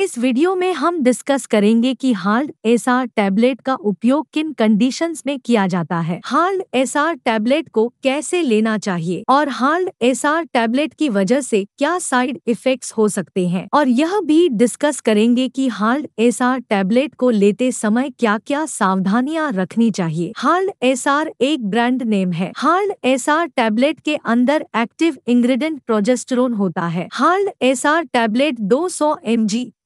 इस वीडियो में हम डिस्कस करेंगे कि एस एसआर टैबलेट का उपयोग किन कंडीशंस में किया जाता है एस एसआर टैबलेट को कैसे लेना चाहिए और हाल्ड एसआर टैबलेट की वजह से क्या साइड इफेक्ट्स हो सकते हैं और यह भी डिस्कस करेंगे कि एस एसआर टैबलेट को लेते समय क्या क्या सावधानियां रखनी चाहिए एस एसआर एक ब्रांड नेम है हाल्ड एसआर टैबलेट के अंदर एक्टिव इंग्रेडिएंट प्रोजेस्टेरोन होता है एस एसआर टैबलेट दो सौ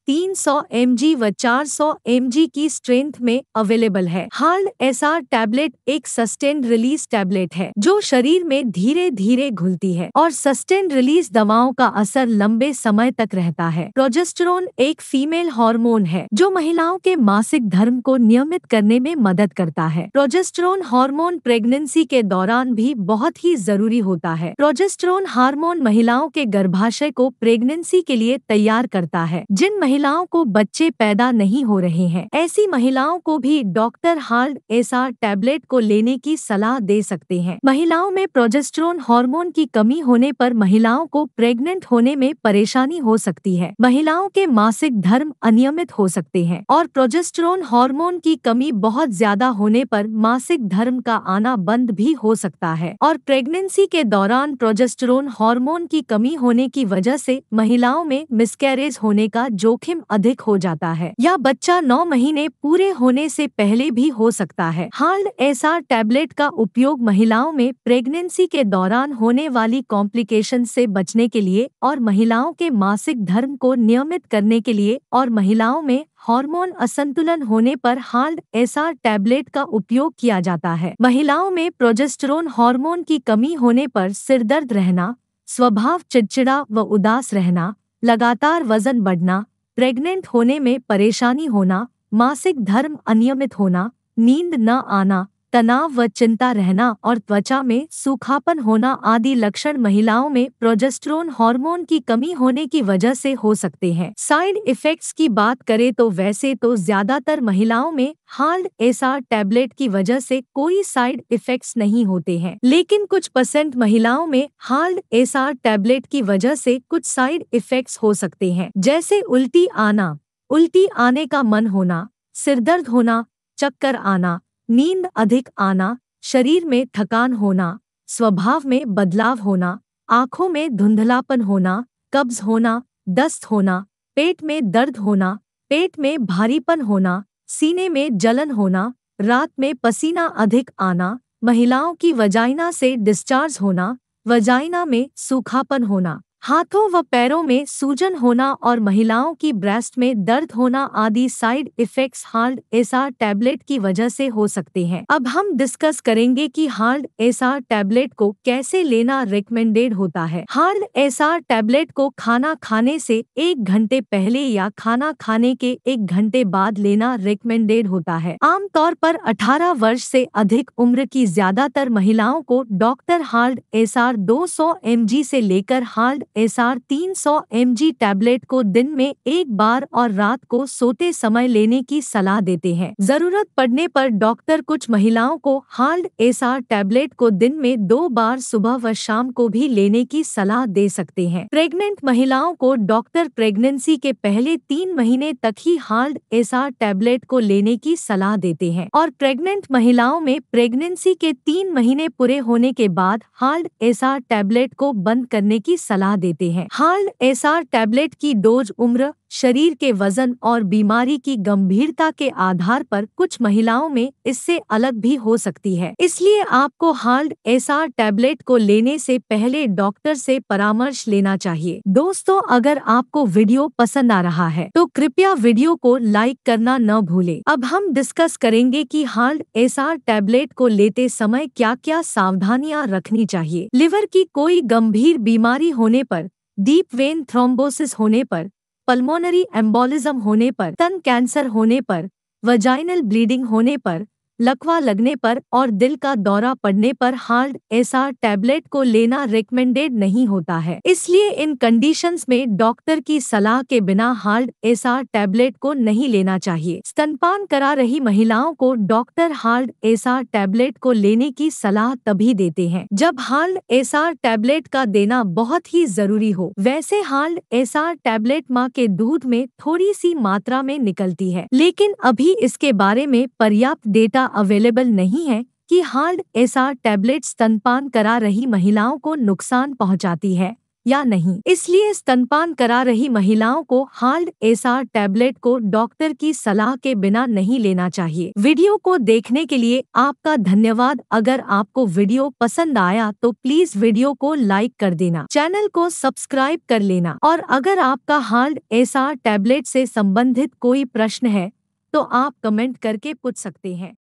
300 mg व 400 mg की स्ट्रेंथ में अवेलेबल है हार्ड एसआर टैबलेट एक सस्टेन रिलीज टैबलेट है जो शरीर में धीरे धीरे घुलती है और सस्टेन रिलीज दवाओं का असर लंबे समय तक रहता है प्रोजेस्टेरोन एक फीमेल हार्मोन है जो महिलाओं के मासिक धर्म को नियमित करने में मदद करता है प्रोजेस्टेरोन हार्मोन प्रेगनेंसी के दौरान भी बहुत ही जरूरी होता है प्रोजेस्टेरोन हार्मोन महिलाओं के गर्भाशय को प्रेगनेंसी के लिए तैयार करता है जिन महिला महिलाओं को बच्चे पैदा नहीं हो रहे हैं ऐसी महिलाओं को भी डॉक्टर हार्ड एसआर टैबलेट को लेने की सलाह दे सकते हैं महिलाओं में प्रोजेस्ट्रोन हार्मोन की कमी होने पर महिलाओं को प्रेग्नेंट होने में परेशानी हो सकती है महिलाओं के मासिक धर्म अनियमित हो सकते हैं और प्रोजेस्ट्रोन हार्मोन की कमी बहुत ज्यादा होने पर मासिक धर्म का आना बंद भी हो सकता है और प्रेगनेंसी के दौरान प्रोजेस्ट्रोन हार्मोन की कमी होने की वजह से महिलाओं में मिसकैरेज होने का जोखिम जोखिम अधिक हो जाता है या बच्चा नौ महीने पूरे होने से पहले भी हो सकता है हाल एसआर टैबलेट का उपयोग महिलाओं में प्रेगनेंसी के दौरान होने वाली कॉम्प्लिकेशन से बचने के लिए और महिलाओं के मासिक धर्म को नियमित करने के लिए और महिलाओं में हार्मोन असंतुलन होने पर हाल्ड एसआर टैबलेट का उपयोग किया जाता है महिलाओं में प्रोजेस्टेरोन हार्मोन की कमी होने पर सिरदर्द रहना स्वभाव चिड़चिड़ा व उदास रहना लगातार वजन बढ़ना प्रेग्नेंट होने में परेशानी होना मासिक धर्म अनियमित होना नींद न आना तनाव व चिंता रहना और त्वचा में सूखापन होना आदि लक्षण महिलाओं में प्रोजेस्ट्रोन हार्मोन की कमी होने की वजह से हो सकते हैं साइड इफेक्ट्स की बात करें तो वैसे तो ज्यादातर महिलाओं में हार्ड एसआर टैबलेट की वजह से कोई साइड इफेक्ट्स नहीं होते हैं लेकिन कुछ परसेंट महिलाओं में हार्ड एसआर टैबलेट की वजह से कुछ साइड इफेक्ट्स हो सकते हैं जैसे उल्टी आना उल्टी आने का मन होना सिरदर्द होना चक्कर आना नींद अधिक आना शरीर में थकान होना स्वभाव में बदलाव होना आंखों में धुंधलापन होना कब्ज होना दस्त होना पेट में दर्द होना पेट में भारीपन होना सीने में जलन होना रात में पसीना अधिक आना महिलाओं की वजाइना से डिस्चार्ज होना वजाइना में सूखापन होना हाथों व पैरों में सूजन होना और महिलाओं की ब्रेस्ट में दर्द होना आदि side effects hard SR tablet की वजह से हो सकते हैं अब हम डिस्कस करेंगे कि हार्ड एसआर टैबलेट को कैसे लेना रिकमेंडेड होता है हार्ड एसआर टैबलेट को खाना खाने से एक घंटे पहले या खाना खाने के एक घंटे बाद लेना रिकमेंडेड होता है आमतौर पर अठारह वर्ष से अधिक उम्र की ज्यादातर महिलाओं को डॉक्टर हार्ड एसआर 200 एमजी से लेकर हार्ड एस आर तीन सौ एम जी टैबलेट को दिन में एक बार और रात को सोते समय लेने की सलाह देते हैं जरूरत पड़ने पर डॉक्टर कुछ महिलाओं को हाल्ड एस आर टैबलेट को दिन में दो बार सुबह व शाम को भी लेने की सलाह दे सकते हैं प्रेग्नेंट महिलाओं को डॉक्टर प्रेगनेंसी के पहले तीन महीने तक ही हाल्ड एस आर टैबलेट को लेने की सलाह देते हैं और प्रेग्नेंट महिलाओं में प्रेगनेंसी के तीन महीने पूरे होने के बाद हाल्ड एस आर टैबलेट को बंद करने की सलाह देते हैं हाल एसआर टैबलेट की डोज उम्र शरीर के वजन और बीमारी की गंभीरता के आधार पर कुछ महिलाओं में इससे अलग भी हो सकती है इसलिए आपको हाल्ड एसआर टैबलेट को लेने से पहले डॉक्टर से परामर्श लेना चाहिए दोस्तों अगर आपको वीडियो पसंद आ रहा है तो कृपया वीडियो को लाइक करना न भूले अब हम डिस्कस करेंगे कि हाल्ड आर टैबलेट को लेते समय क्या क्या सावधानियां रखनी चाहिए लिवर की कोई गंभीर बीमारी होने पर डीप वेन थ्रोम्बोसिस होने पर पल्मोनरी एम्बोलिज्म होने पर तन कैंसर होने पर वजाइनल ब्लीडिंग होने पर लकवा लगने पर और दिल का दौरा पड़ने पर हार्ड एसआर टैबलेट को लेना रिकमेंडेड नहीं होता है इसलिए इन कंडीशंस में डॉक्टर की सलाह के बिना हार्ड एसआर टैबलेट को नहीं लेना चाहिए स्तनपान करा रही महिलाओं को डॉक्टर हार्ड एसआर टैबलेट को लेने की सलाह तभी देते हैं जब हार्ड एसआर टैबलेट का देना बहुत ही जरूरी हो वैसे हार्ड एसआर टैबलेट माँ के दूध में थोड़ी सी मात्रा में निकलती है लेकिन अभी इसके बारे में पर्याप्त डेटा डेटा अवेलेबल नहीं है कि हार्ड ऐसा टैबलेट स्तनपान करा रही महिलाओं को नुकसान पहुंचाती है या नहीं इसलिए स्तनपान करा रही महिलाओं को हार्ड ऐसा टैबलेट को डॉक्टर की सलाह के बिना नहीं लेना चाहिए वीडियो को देखने के लिए आपका धन्यवाद अगर आपको वीडियो पसंद आया तो प्लीज वीडियो को लाइक कर देना चैनल को सब्सक्राइब कर लेना और अगर आपका हार्ड ऐसा टैबलेट से संबंधित कोई प्रश्न है तो आप कमेंट करके पूछ सकते हैं